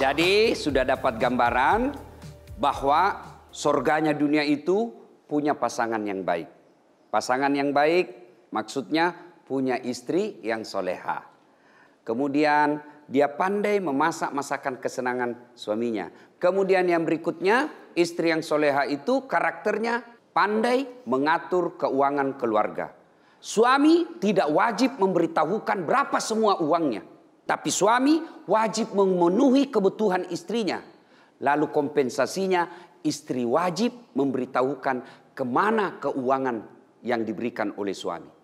Jadi sudah dapat gambaran bahwa surganya dunia itu punya pasangan yang baik. Pasangan yang baik maksudnya punya istri yang soleha. Kemudian dia pandai memasak masakan kesenangan suaminya. Kemudian yang berikutnya istri yang soleha itu karakternya pandai mengatur keuangan keluarga. Suami tidak wajib memberitahukan berapa semua uangnya. Tapi suami wajib memenuhi kebutuhan istrinya. Lalu kompensasinya istri wajib memberitahukan kemana keuangan yang diberikan oleh suami.